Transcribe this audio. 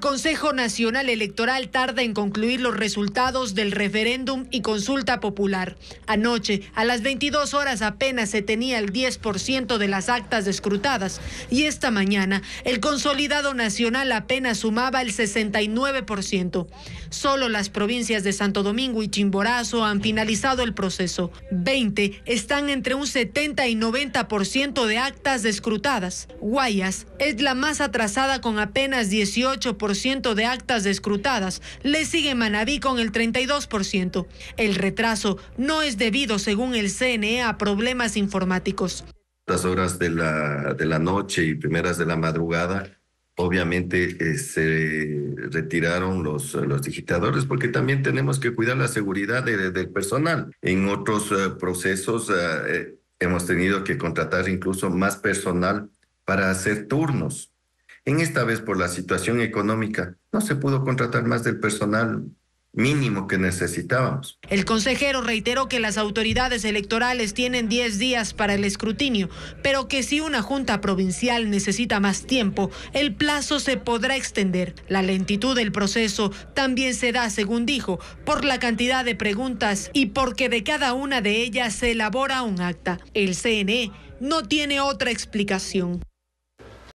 Consejo Nacional Electoral tarda en concluir los resultados del referéndum y consulta popular. Anoche, a las 22 horas apenas se tenía el 10% de las actas escrutadas y esta mañana el consolidado nacional apenas sumaba el 69%. Solo las provincias de Santo Domingo y Chimborazo han finalizado el proceso. 20 están entre un 70 y 90% de actas descrutadas. Guayas es la más atrasada con apenas 18% de actas escrutadas. Le sigue Manabí con el 32%. El retraso no es debido, según el CNE, a problemas informáticos. Las horas de la, de la noche y primeras de la madrugada obviamente eh, se retiraron los, los digitadores porque también tenemos que cuidar la seguridad del personal. En otros eh, procesos eh, hemos tenido que contratar incluso más personal para hacer turnos. En esta vez, por la situación económica, no se pudo contratar más del personal mínimo que necesitábamos. El consejero reiteró que las autoridades electorales tienen 10 días para el escrutinio, pero que si una junta provincial necesita más tiempo, el plazo se podrá extender. La lentitud del proceso también se da, según dijo, por la cantidad de preguntas y porque de cada una de ellas se elabora un acta. El CNE no tiene otra explicación.